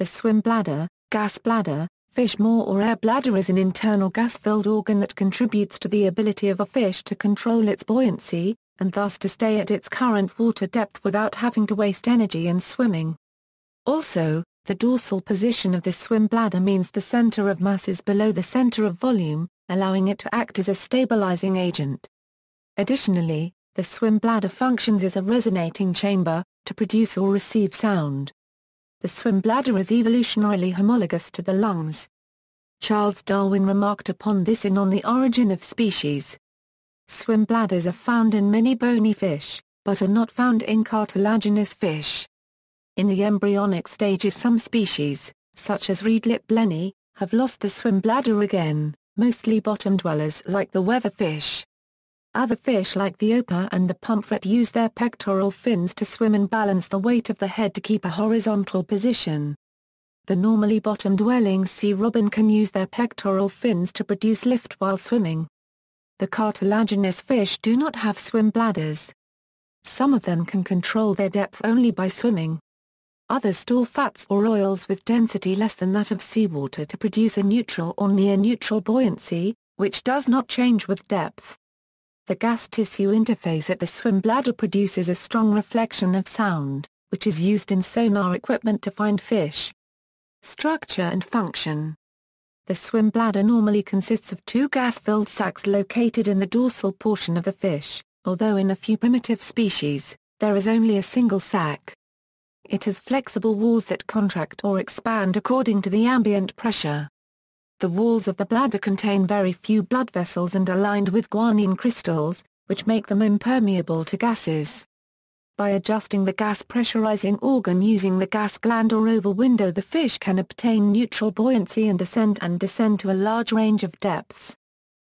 The swim bladder, gas bladder, fish maw or air bladder is an internal gas-filled organ that contributes to the ability of a fish to control its buoyancy, and thus to stay at its current water depth without having to waste energy in swimming. Also, the dorsal position of the swim bladder means the center of mass is below the center of volume, allowing it to act as a stabilizing agent. Additionally, the swim bladder functions as a resonating chamber, to produce or receive sound. The swim bladder is evolutionarily homologous to the lungs. Charles Darwin remarked upon this in On the Origin of Species. Swim bladders are found in many bony fish, but are not found in cartilaginous fish. In the embryonic stages some species, such as reedlip blenny, have lost the swim bladder again, mostly bottom dwellers like the weatherfish. Other fish like the opa and the pomfret use their pectoral fins to swim and balance the weight of the head to keep a horizontal position. The normally bottom-dwelling sea robin can use their pectoral fins to produce lift while swimming. The cartilaginous fish do not have swim bladders. Some of them can control their depth only by swimming. Others store fats or oils with density less than that of seawater to produce a neutral or near-neutral buoyancy, which does not change with depth. The gas tissue interface at the swim bladder produces a strong reflection of sound, which is used in sonar equipment to find fish. Structure and function The swim bladder normally consists of two gas-filled sacs located in the dorsal portion of the fish, although in a few primitive species, there is only a single sac. It has flexible walls that contract or expand according to the ambient pressure. The walls of the bladder contain very few blood vessels and are lined with guanine crystals, which make them impermeable to gases. By adjusting the gas pressurizing organ using the gas gland or oval window the fish can obtain neutral buoyancy and ascend and descend to a large range of depths.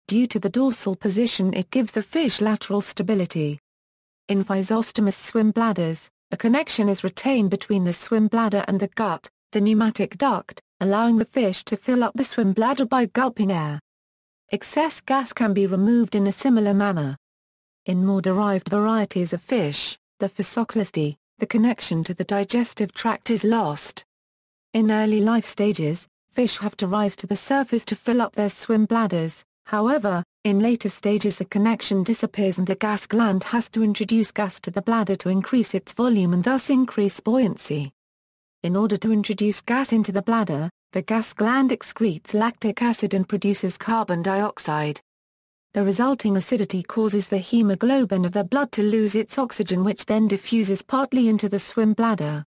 Due to the dorsal position it gives the fish lateral stability. In physostomous swim bladders, a connection is retained between the swim bladder and the gut, the pneumatic duct, allowing the fish to fill up the swim bladder by gulping air. Excess gas can be removed in a similar manner. In more derived varieties of fish, the physoclasty, the connection to the digestive tract is lost. In early life stages, fish have to rise to the surface to fill up their swim bladders, however, in later stages the connection disappears and the gas gland has to introduce gas to the bladder to increase its volume and thus increase buoyancy. In order to introduce gas into the bladder, the gas gland excretes lactic acid and produces carbon dioxide. The resulting acidity causes the hemoglobin of the blood to lose its oxygen which then diffuses partly into the swim bladder.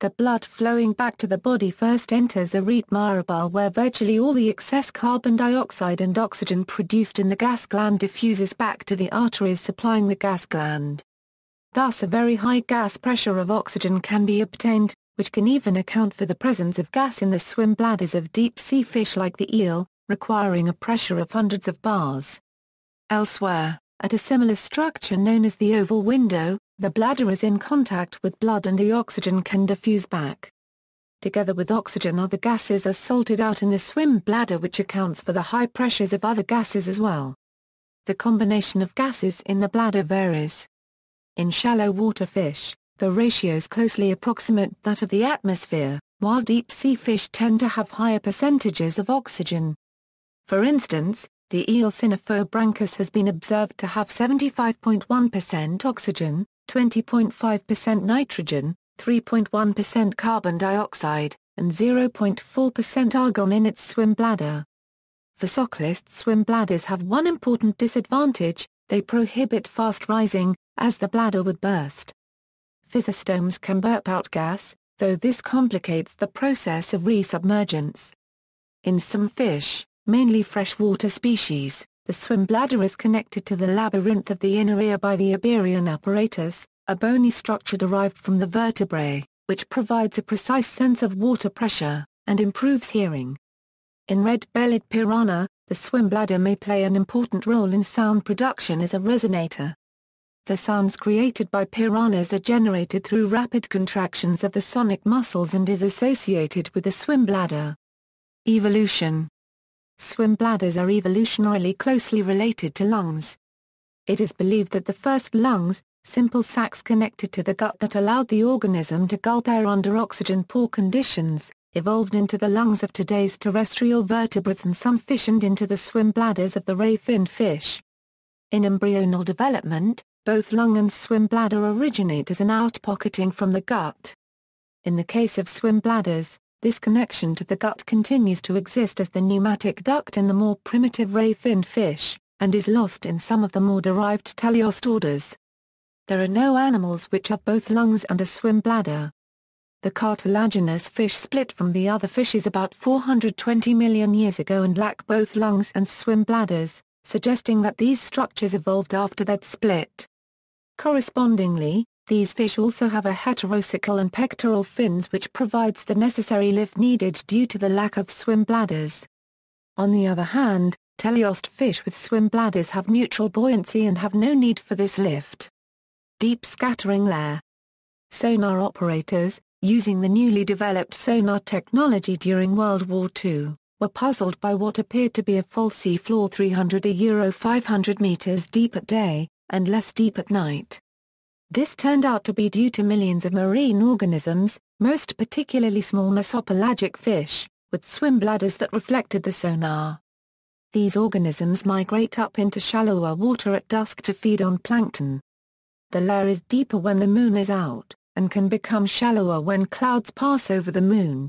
The blood flowing back to the body first enters the retmarabal where virtually all the excess carbon dioxide and oxygen produced in the gas gland diffuses back to the arteries supplying the gas gland. Thus a very high gas pressure of oxygen can be obtained, which can even account for the presence of gas in the swim bladders of deep-sea fish like the eel, requiring a pressure of hundreds of bars. Elsewhere, at a similar structure known as the oval window, the bladder is in contact with blood and the oxygen can diffuse back. Together with oxygen other gases are salted out in the swim bladder which accounts for the high pressures of other gases as well. The combination of gases in the bladder varies. In shallow water fish, the ratios closely approximate that of the atmosphere, while deep-sea fish tend to have higher percentages of oxygen. For instance, the eel Cynophobranchus has been observed to have 75.1% oxygen, 20.5% nitrogen, 3.1% carbon dioxide, and 0.4% argon in its swim bladder. socklists, swim bladders have one important disadvantage, they prohibit fast rising, as the bladder would burst. Physostomes can burp out gas, though this complicates the process of resubmergence. In some fish, mainly freshwater species, the swim bladder is connected to the labyrinth of the inner ear by the Iberian apparatus, a bony structure derived from the vertebrae, which provides a precise sense of water pressure, and improves hearing. In red-bellied piranha, the swim bladder may play an important role in sound production as a resonator. The sounds created by piranhas are generated through rapid contractions of the sonic muscles and is associated with the swim bladder. Evolution Swim bladders are evolutionarily closely related to lungs. It is believed that the first lungs, simple sacs connected to the gut that allowed the organism to gulp air under oxygen-poor conditions, evolved into the lungs of today's terrestrial vertebrates and some fissioned into the swim bladders of the ray-finned fish. In embryonal development, both lung and swim bladder originate as an outpocketing from the gut. In the case of swim bladders, this connection to the gut continues to exist as the pneumatic duct in the more primitive ray finned fish, and is lost in some of the more derived teleost orders. There are no animals which have both lungs and a swim bladder. The cartilaginous fish split from the other fishes about 420 million years ago and lack both lungs and swim bladders, suggesting that these structures evolved after that split. Correspondingly, these fish also have a heterocycle and pectoral fins which provides the necessary lift needed due to the lack of swim bladders. On the other hand, teleost fish with swim bladders have neutral buoyancy and have no need for this lift. Deep scattering layer. Sonar operators, using the newly developed sonar technology during World War II, were puzzled by what appeared to be a false seafloor 300 a euro 500 meters deep at day, and less deep at night. This turned out to be due to millions of marine organisms, most particularly small mesopelagic fish, with swim bladders that reflected the sonar. These organisms migrate up into shallower water at dusk to feed on plankton. The layer is deeper when the moon is out, and can become shallower when clouds pass over the moon.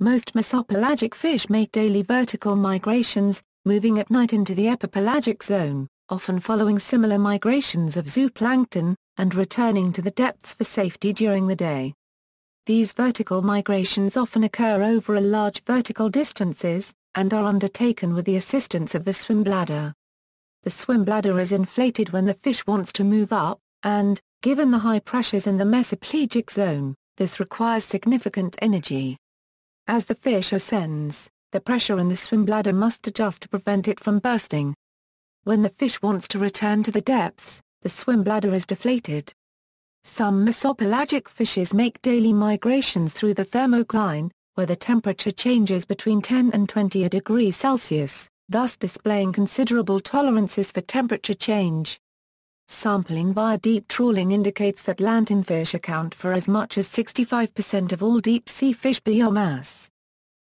Most mesopelagic fish make daily vertical migrations, moving at night into the epipelagic zone often following similar migrations of zooplankton, and returning to the depths for safety during the day. These vertical migrations often occur over a large vertical distances, and are undertaken with the assistance of a swim bladder. The swim bladder is inflated when the fish wants to move up, and, given the high pressures in the mesoplegic zone, this requires significant energy. As the fish ascends, the pressure in the swim bladder must adjust to prevent it from bursting, when the fish wants to return to the depths, the swim bladder is deflated. Some mesopelagic fishes make daily migrations through the thermocline, where the temperature changes between 10 and 20 degrees Celsius, thus displaying considerable tolerances for temperature change. Sampling via deep trawling indicates that lanternfish account for as much as 65% of all deep-sea fish biomass.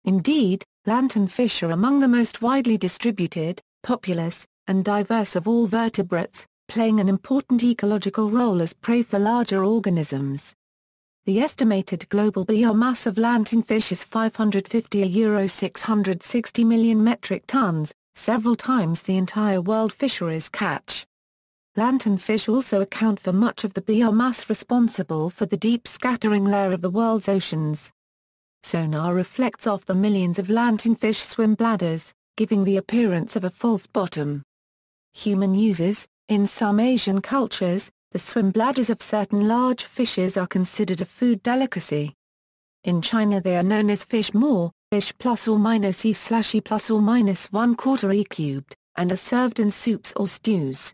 Indeed, lanternfish are among the most widely distributed, populous, and diverse of all vertebrates, playing an important ecological role as prey for larger organisms. The estimated global biomass of lantinfish is 550 euro 660 million metric tons, several times the entire world fisheries catch. Lantinfish also account for much of the biomass responsible for the deep scattering layer of the world's oceans. Sonar reflects off the millions of lantinfish swim bladders, giving the appearance of a false bottom. Human uses In some Asian cultures, the swim bladders of certain large fishes are considered a food delicacy. In China they are known as fish more, fish plus or minus e slash e plus or minus 1 quarter e cubed, and are served in soups or stews.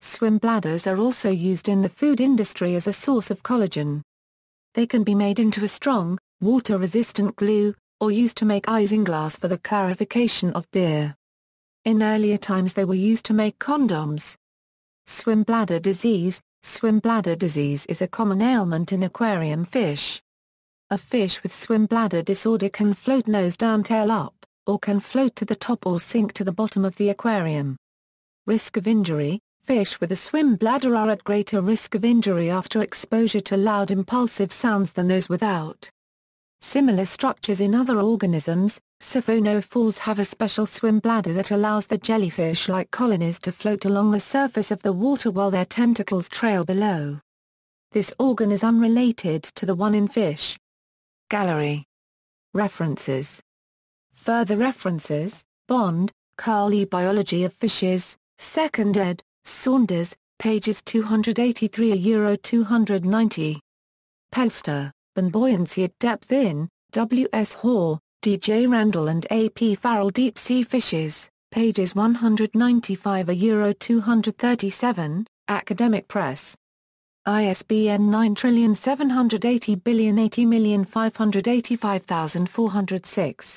Swim bladders are also used in the food industry as a source of collagen. They can be made into a strong, water-resistant glue, or used to make isinglass for the clarification of beer. In earlier times they were used to make condoms. Swim bladder disease Swim bladder disease is a common ailment in aquarium fish. A fish with swim bladder disorder can float nose down tail up, or can float to the top or sink to the bottom of the aquarium. Risk of injury Fish with a swim bladder are at greater risk of injury after exposure to loud impulsive sounds than those without. Similar structures in other organisms, Siphonophores have a special swim bladder that allows the jellyfish-like colonies to float along the surface of the water while their tentacles trail below. This organ is unrelated to the one in fish. Gallery. References. Further references, Bond, Carl E. Biology of Fishes, 2nd ed., Saunders, pages 283 Euro 290. Pelster, Buoyancy at Depth in, W. S. Hoare, DJ Randall and AP Farrell Deep Sea Fishes, pages 195 a Euro 237, Academic Press. ISBN 9780808585406.